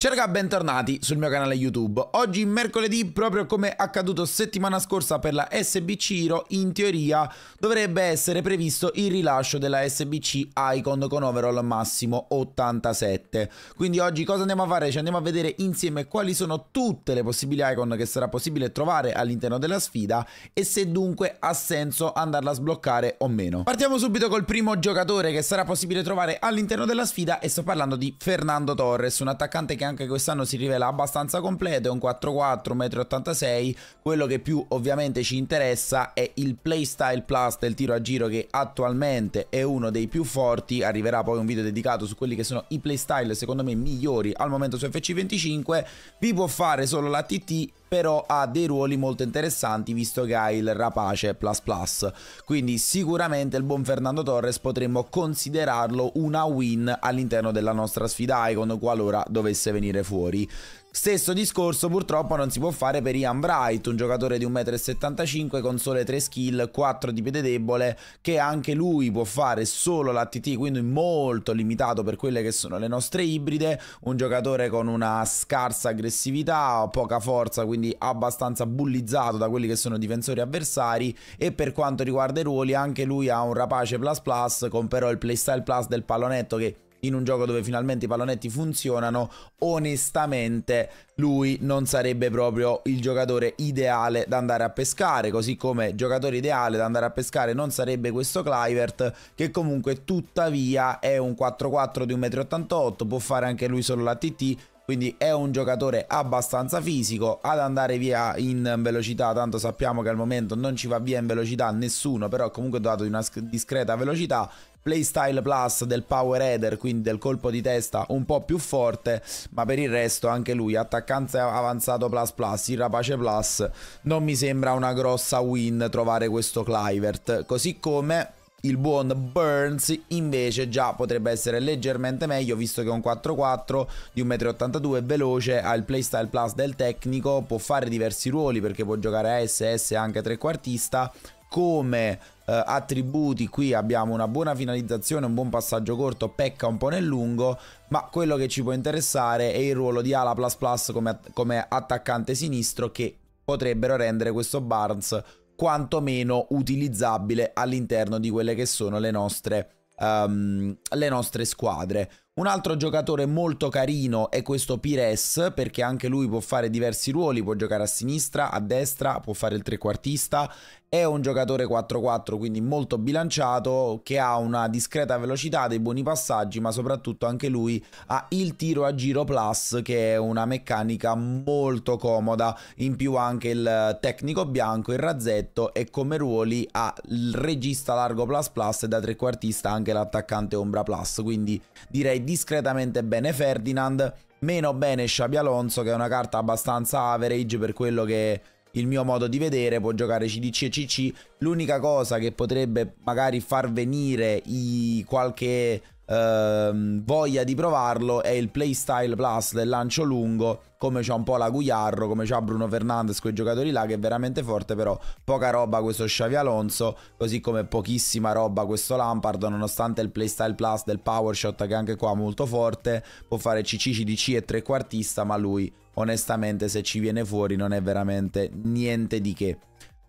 Ciao ragazzi, bentornati sul mio canale YouTube. Oggi mercoledì, proprio come accaduto settimana scorsa per la SBC Hero, in teoria dovrebbe essere previsto il rilascio della SBC Icon con overall massimo 87. Quindi oggi cosa andiamo a fare? Ci andiamo a vedere insieme quali sono tutte le possibili icon che sarà possibile trovare all'interno della sfida e se dunque ha senso andarla a sbloccare o meno. Partiamo subito col primo giocatore che sarà possibile trovare all'interno della sfida e sto parlando di Fernando Torres, un attaccante che anche quest'anno si rivela abbastanza completo, è un 4-4, 1,86 m, quello che più ovviamente ci interessa è il playstyle plus del tiro a giro che attualmente è uno dei più forti, arriverà poi un video dedicato su quelli che sono i playstyle secondo me migliori al momento su FC25, vi può fare solo la TT però ha dei ruoli molto interessanti visto che ha il rapace plus plus quindi sicuramente il buon Fernando Torres potremmo considerarlo una win all'interno della nostra sfida Icon qualora dovesse venire venire fuori. Stesso discorso purtroppo non si può fare per Ian Bright, un giocatore di 1,75m con sole 3 skill, 4 di piede debole, che anche lui può fare solo l'ATT, quindi molto limitato per quelle che sono le nostre ibride, un giocatore con una scarsa aggressività, poca forza, quindi abbastanza bullizzato da quelli che sono difensori avversari e per quanto riguarda i ruoli anche lui ha un rapace plus plus con però il playstyle plus del pallonetto che in un gioco dove finalmente i pallonetti funzionano, onestamente lui non sarebbe proprio il giocatore ideale da andare a pescare, così come giocatore ideale da andare a pescare non sarebbe questo Clivert, che comunque tuttavia è un 4-4 di 1,88 m, può fare anche lui solo la TT, quindi è un giocatore abbastanza fisico ad andare via in velocità tanto sappiamo che al momento non ci va via in velocità nessuno però comunque dato di una discreta velocità playstyle plus del power header quindi del colpo di testa un po' più forte ma per il resto anche lui attaccante avanzato plus plus il rapace plus non mi sembra una grossa win trovare questo Clivert così come il buon Burns invece già potrebbe essere leggermente meglio visto che è un 4-4 di 1,82 m veloce, ha il playstyle plus del tecnico, può fare diversi ruoli perché può giocare ASS anche trequartista, come eh, attributi qui abbiamo una buona finalizzazione, un buon passaggio corto, pecca un po' nel lungo, ma quello che ci può interessare è il ruolo di ala plus plus come, come attaccante sinistro che potrebbero rendere questo Barnes quantomeno utilizzabile all'interno di quelle che sono le nostre, um, le nostre squadre. Un altro giocatore molto carino è questo Pires, perché anche lui può fare diversi ruoli, può giocare a sinistra, a destra, può fare il trequartista, è un giocatore 4-4, quindi molto bilanciato, che ha una discreta velocità, dei buoni passaggi, ma soprattutto anche lui ha il tiro a giro plus, che è una meccanica molto comoda, in più anche il tecnico bianco, il razzetto e come ruoli ha il regista largo plus plus e da trequartista anche l'attaccante ombra plus, quindi direi discretamente bene Ferdinand, meno bene Xabi Alonso che è una carta abbastanza average per quello che il mio modo di vedere può giocare CDC e CC l'unica cosa che potrebbe magari far venire i qualche ehm, voglia di provarlo è il playstyle plus del lancio lungo, come c'ha un po' la Guiarro, come c'ha Bruno Fernandes, quei giocatori là che è veramente forte, però poca roba questo Xavi Alonso, così come pochissima roba questo Lampard, nonostante il playstyle plus del power shot che anche qua è molto forte, può fare CC, CDC e trequartista, ma lui onestamente se ci viene fuori non è veramente niente di che.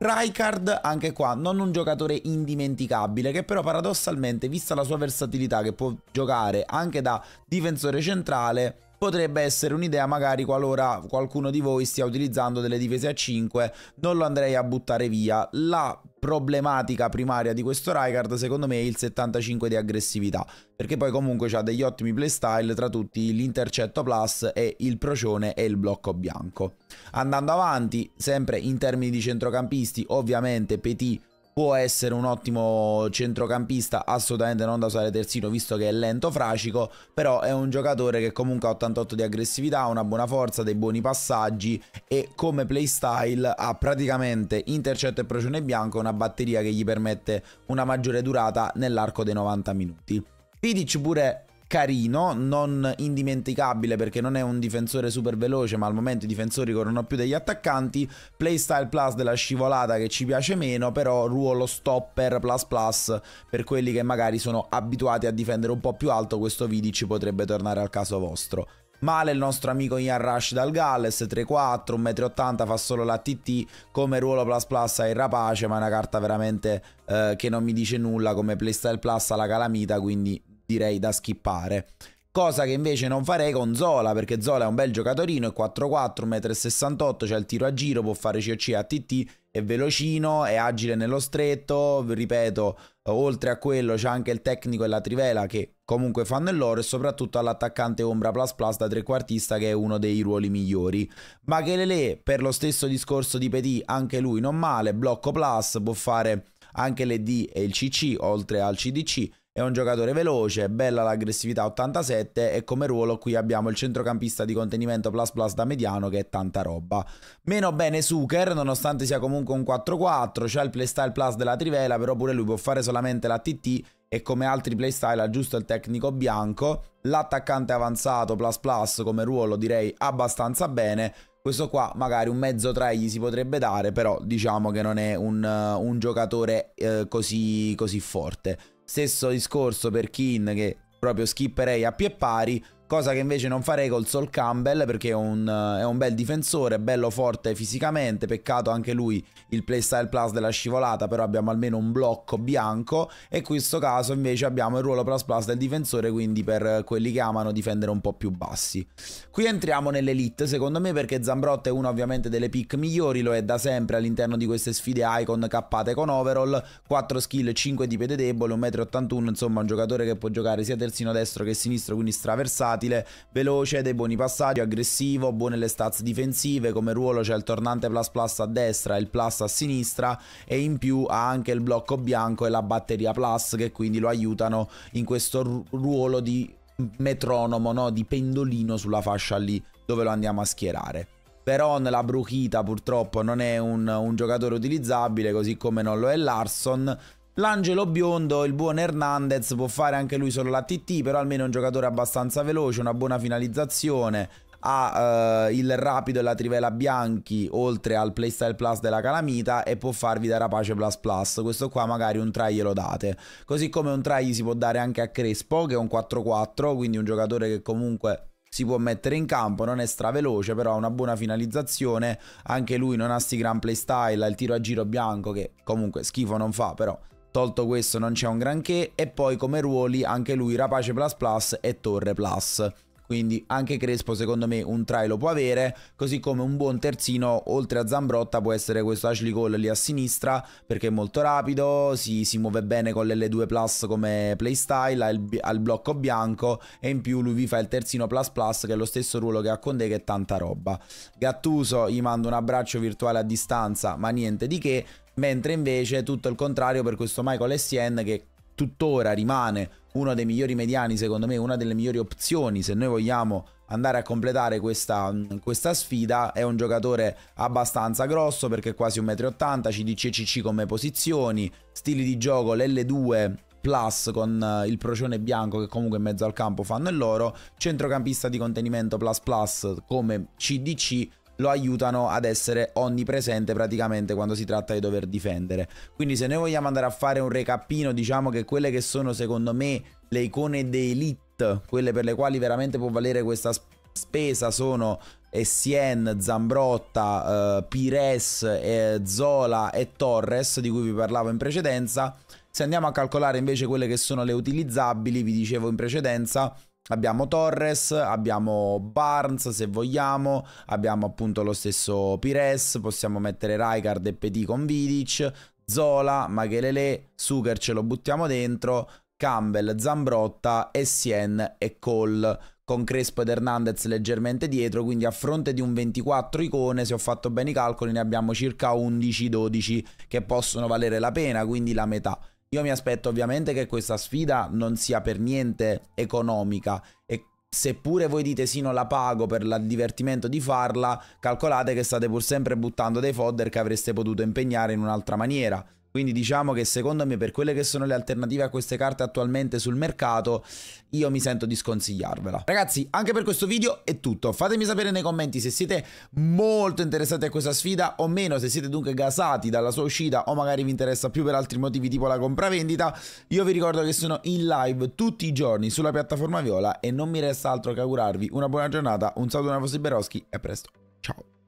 Rijkaard anche qua, non un giocatore indimenticabile che però paradossalmente vista la sua versatilità che può giocare anche da difensore centrale potrebbe essere un'idea magari qualora qualcuno di voi stia utilizzando delle difese a 5 non lo andrei a buttare via la problematica primaria di questo Rijkaard secondo me è il 75 di aggressività perché poi comunque ha degli ottimi playstyle tra tutti l'intercetto plus e il procione e il blocco bianco andando avanti sempre in termini di centrocampisti ovviamente Petit può essere un ottimo centrocampista, assolutamente non da usare terzino visto che è lento frascico, però è un giocatore che comunque ha 88 di aggressività, una buona forza, dei buoni passaggi e come playstyle ha praticamente intercetto e procione bianco, una batteria che gli permette una maggiore durata nell'arco dei 90 minuti. Vidic pure carino, non indimenticabile perché non è un difensore super veloce, ma al momento i difensori corrono più degli attaccanti, playstyle plus della scivolata che ci piace meno, però ruolo stopper plus plus per quelli che magari sono abituati a difendere un po' più alto, questo Vidic potrebbe tornare al caso vostro. Male il nostro amico Ian Rush dal Galles, 3-4, 1,80 m, fa solo la TT, come ruolo Plus Plus ha il Rapace, ma è una carta veramente eh, che non mi dice nulla, come Playstyle Plus alla Calamita, quindi direi da skippare. Cosa che invece non farei con Zola, perché Zola è un bel giocatorino, è 4-4, 1,68 m, c'è il tiro a giro, può fare COC a TT, è velocino, è agile nello stretto, ripeto, oltre a quello c'è anche il tecnico e la trivela che comunque fanno il loro e soprattutto all'attaccante ombra plus plus da trequartista che è uno dei ruoli migliori. Ma che Lele, per lo stesso discorso di Petit, anche lui non male, blocco plus, può fare anche le D e il CC oltre al CDC è un giocatore veloce, bella l'aggressività 87 e come ruolo qui abbiamo il centrocampista di contenimento plus plus da mediano che è tanta roba. Meno bene Suker, nonostante sia comunque un 4-4, c'ha il playstyle plus della trivela, però pure lui può fare solamente la TT e come altri playstyle ha giusto il tecnico bianco. L'attaccante avanzato plus plus come ruolo direi abbastanza bene. Questo qua magari un mezzo 3 gli si potrebbe dare, però diciamo che non è un, un giocatore eh, così, così forte. Stesso discorso per Kin che proprio skipperei a pie pari cosa che invece non farei col Sol Campbell perché è un, è un, bel difensore, bello forte fisicamente, peccato anche lui il playstyle plus della scivolata, però abbiamo almeno un blocco bianco e in questo caso invece abbiamo il ruolo plus plus del difensore, quindi per quelli che amano difendere un po' più bassi. Qui entriamo nell'elite secondo me perché Zambrotta è una ovviamente delle pick migliori, lo è da sempre all'interno di queste sfide icon cappate con overall, 4 skill, 5 di piede debole, 1,81 m, insomma un giocatore che può giocare sia terzino destro che sinistro, quindi straversato volatile, veloce, dei buoni passaggi, aggressivo, buone le stats difensive, come ruolo c'è il tornante plus plus a destra e il plus a sinistra e in più ha anche il blocco bianco e la batteria plus che quindi lo aiutano in questo ruolo di metronomo, no? di pendolino sulla fascia lì dove lo andiamo a schierare. Peron, la bruchita purtroppo non è un, un giocatore utilizzabile, così come non lo è Larson, L'angelo biondo, il buon Hernandez, può fare anche lui solo la TT, però almeno è un giocatore abbastanza veloce, una buona finalizzazione, ha eh, il rapido e la trivela bianchi oltre al playstyle plus della calamita e può farvi da rapace plus plus questo qua magari un try glielo date così come un try si può dare anche a Crespo che è un 4-4 quindi un giocatore che comunque si può mettere in campo, non è straveloce, però ha una buona finalizzazione, anche lui non ha sti gran playstyle, ha il tiro a giro bianco che comunque schifo non fa, però Tolto questo non c'è un granché e poi come ruoli anche lui Rapace++ Plus Plus e Torre+. Plus quindi anche Crespo secondo me un try lo può avere, così come un buon terzino oltre a Zambrotta può essere questo Ashley Cole lì a sinistra, perché è molto rapido, si, si muove bene con l'L2 Plus come playstyle, ha il, ha il, blocco bianco e in più lui vi fa il terzino Plus Plus che è lo stesso ruolo che ha con De che è tanta roba. Gattuso gli mando un abbraccio virtuale a distanza, ma niente di che, mentre invece tutto il contrario per questo Michael Essien che tuttora rimane uno dei migliori mediani, secondo me, una delle migliori opzioni se noi vogliamo andare a completare questa, questa sfida. È un giocatore abbastanza grosso perché è quasi 1,80 m, CDC e CC come posizioni, stili di gioco, l'L2 plus con eh, il procione bianco che comunque in mezzo al campo fanno il loro, centrocampista di contenimento plus plus come CDC lo aiutano ad essere onnipresente praticamente quando si tratta di dover difendere. Quindi se noi vogliamo andare a fare un recapino, diciamo che quelle che sono secondo me le icone d'elite, quelle per le quali veramente può valere questa spesa sono Essien, Zambrotta, eh, Pires, eh, Zola e Torres di cui vi parlavo in precedenza. Se andiamo a calcolare invece quelle che sono le utilizzabili, vi dicevo in precedenza, Abbiamo Torres, abbiamo Barnes se vogliamo, abbiamo appunto lo stesso Pires, possiamo mettere Rijkaard e Petit con Vidic, Zola, Maghelele, Suker ce lo buttiamo dentro, Campbell, Zambrotta, Essien e Cole con Crespo ed Hernandez leggermente dietro, quindi a fronte di un 24 icone, se ho fatto bene i calcoli, ne abbiamo circa 11-12 che possono valere la pena, quindi la metà. Io mi aspetto ovviamente che questa sfida non sia per niente economica e seppure voi dite sì non la pago per il divertimento di farla, calcolate che state pur sempre buttando dei fodder che avreste potuto impegnare in un'altra maniera. Quindi diciamo che secondo me per quelle che sono le alternative a queste carte attualmente sul mercato io mi sento di sconsigliarvela. Ragazzi anche per questo video è tutto, fatemi sapere nei commenti se siete molto interessati a questa sfida o meno, se siete dunque gasati dalla sua uscita o magari vi interessa più per altri motivi tipo la compravendita. Io vi ricordo che sono in live tutti i giorni sulla piattaforma Viola e non mi resta altro che augurarvi una buona giornata, un saluto da Fossi Beroschi e a presto, ciao!